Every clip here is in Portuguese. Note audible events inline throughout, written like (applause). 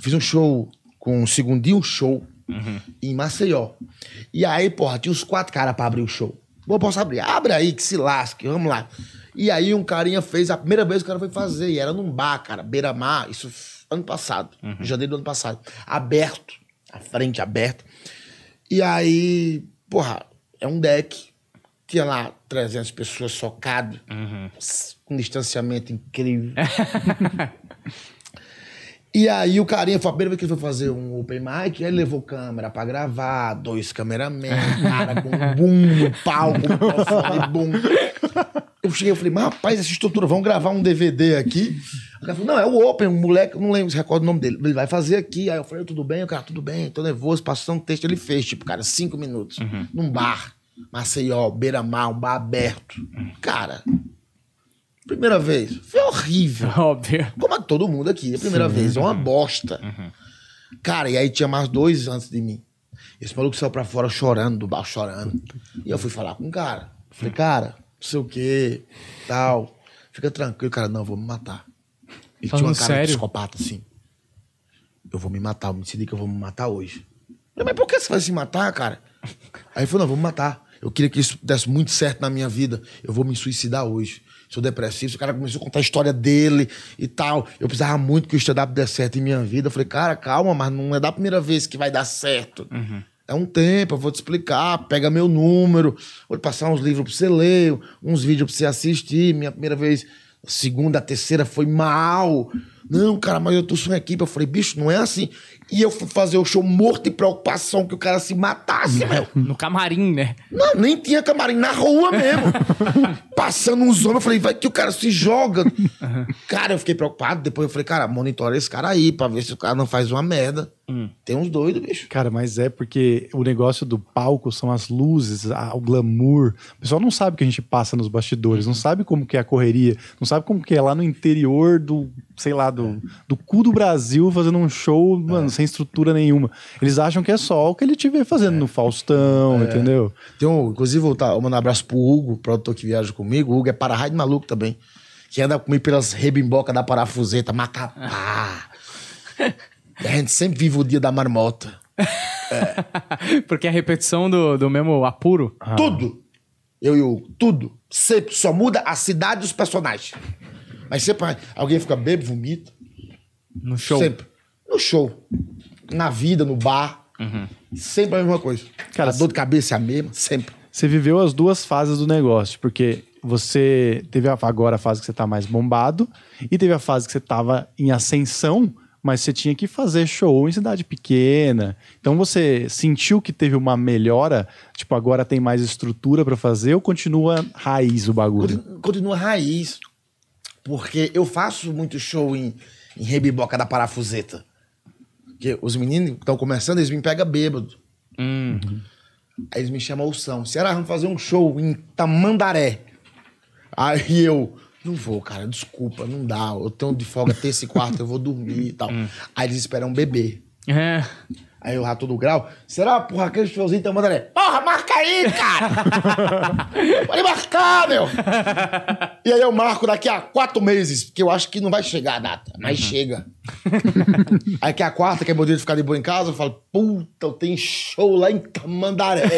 fiz um show com o Segundinho Show uhum. em Maceió. E aí, porra, tinha os quatro caras pra abrir o show. Vou, posso abrir? Abre aí, que se lasque, vamos lá. E aí um carinha fez, a primeira vez que o cara foi fazer, e era num bar, cara, beira-mar, isso ano passado, uhum. janeiro do ano passado, aberto, a frente aberta. E aí, porra, é um deck, tinha lá 300 pessoas socado, uhum. com distanciamento incrível. (laughs) E aí o carinha foi a primeira vez que ele foi fazer um open mic, aí ele levou câmera pra gravar, dois cameramen, cara (laughs) com um boom no palco, microfone, Eu cheguei e falei, mas rapaz, essa estrutura, vamos gravar um DVD aqui. O cara falou, não, é o Open, um moleque, não lembro, se recordo o nome dele. Ele vai fazer aqui. Aí eu falei, tudo bem? O cara, tudo bem, tô nervoso, passou um texto. Ele fez, tipo, cara, cinco minutos, uhum. num bar, Maceió, beira-mar, um bar aberto. Uhum. Cara, Primeira vez, foi horrível. (laughs) Óbvio. Como é todo mundo aqui, a primeira Sim. vez, é uma bosta. Uhum. Cara, e aí tinha mais dois antes de mim. Esse maluco saiu pra fora chorando, do bar chorando. E eu fui falar com o cara. Falei, cara, não sei o quê, tal. Fica tranquilo, cara, não, eu vou me matar. Ele Falando tinha uma cara sério? de psicopata, assim. Eu vou me matar, eu me decidi que eu vou me matar hoje. Falei, mas por que você vai se matar, cara? Aí ele falou, não, eu vou me matar. Eu queria que isso desse muito certo na minha vida. Eu vou me suicidar hoje sou depressivo. O cara começou a contar a história dele e tal. Eu precisava muito que o stand-up desse certo em minha vida. Eu falei, cara, calma, mas não é da primeira vez que vai dar certo. Uhum. É um tempo, eu vou te explicar. Pega meu número, vou te passar uns livros pra você ler, uns vídeos pra você assistir. Minha primeira vez, segunda, terceira foi mal. Não, cara, mas eu tô sem equipe. Eu falei, bicho, não é assim. E eu fui fazer o show morto de preocupação que o cara se matasse, meu. (laughs) No camarim, né? Não, nem tinha camarim, na rua mesmo. (laughs) Passando uns homens, eu falei, vai que o cara se joga. Uhum. Cara, eu fiquei preocupado. Depois eu falei, cara, monitora esse cara aí pra ver se o cara não faz uma merda. Hum. Tem uns doidos, bicho. Cara, mas é porque o negócio do palco são as luzes, a, o glamour. O pessoal não sabe o que a gente passa nos bastidores, não sabe como que é a correria, não sabe como que é lá no interior do, sei lá, do, do cu do Brasil fazendo um show, mano, é. sem estrutura nenhuma. Eles acham que é só o que ele tiver fazendo no é. Faustão, é. entendeu? Tem um, inclusive, vou tá, um abraço pro Hugo, produtor que viaja comigo. O Hugo é para raio maluco também. Que anda comigo pelas rebimbocas da parafuseta, macapá. (laughs) a gente sempre vive o dia da marmota. É. (laughs) Porque é a repetição do, do mesmo apuro. Ah. Tudo! Eu e o tudo. Sempre só muda a cidade e os personagens. Mas sempre alguém fica bebe vomita. No show? Sempre. No show. Na vida, no bar. Uhum. Sempre a mesma coisa. Cara, a dor de cabeça é a mesma, sempre. Você viveu as duas fases do negócio, porque você teve agora a fase que você tá mais bombado e teve a fase que você tava em ascensão, mas você tinha que fazer show em cidade pequena. Então você sentiu que teve uma melhora? Tipo, agora tem mais estrutura para fazer ou continua raiz o bagulho? Continua raiz. Porque eu faço muito show em, em Rebiboca da Parafuseta. Porque os meninos que estão começando, eles me pegam bêbado. Uhum. Aí eles me chamam o São. Será vamos fazer um show em Tamandaré? Aí eu, não vou, cara, desculpa, não dá. Eu tenho de folga terça e quarta, eu vou dormir e tal. Uhum. Aí eles esperam beber. É. Aí o rato do grau, será porra aquele chuveuzinho então manda ele, porra, marca aí, cara! (laughs) Pode marcar, meu! e aí eu marco daqui a quatro meses, porque eu acho que não vai chegar a data, mas uhum. chega. (laughs) aí que é a quarta, que é meu dia de ficar de boa em casa, eu falo, puta, eu tenho show lá em Tamandaré.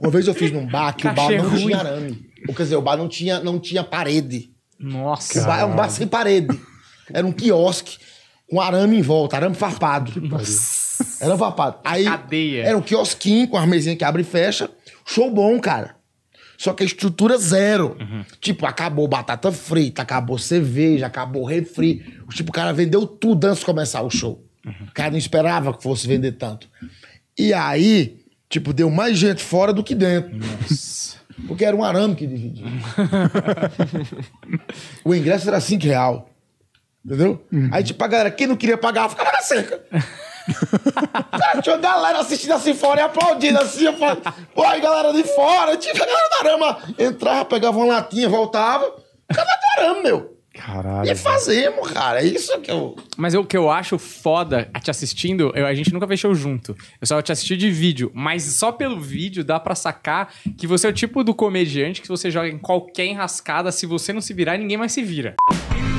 Uma vez eu fiz num bar que Cachê o bar não ruim. tinha arame. Ou quer dizer, o bar não tinha, não tinha parede. Nossa! O bar é um bar sem parede. Era um quiosque com arame em volta, arame farpado. Nossa! Era vapado Aí Cadeia. era um quiosquinho com as mesinhas que abre e fecha. Show bom, cara. Só que a estrutura zero. Uhum. Tipo, acabou batata frita, acabou cerveja, acabou refri. Tipo, o cara vendeu tudo antes de começar o show. Uhum. O cara não esperava que fosse vender tanto. E aí, tipo, deu mais gente fora do que dentro. Nossa. Porque era um arame que dividia. (laughs) o ingresso era 5 real. Entendeu? Uhum. Aí, tipo, a galera, quem não queria pagar, ficava na cerca. Tá, tinha galera assistindo assim fora e aplaudindo assim. Eu falei, pô, galera de fora. Tinha galera da arama. Entrava, pegava uma latinha, voltava. Ficava da arama, meu. Caralho. E fazemos, cara. É isso que eu. Mas o que eu acho foda te assistindo, eu, a gente nunca fechou junto. Eu só te assisti de vídeo. Mas só pelo vídeo dá pra sacar que você é o tipo do comediante que você joga em qualquer enrascada. Se você não se virar, ninguém mais se vira. Música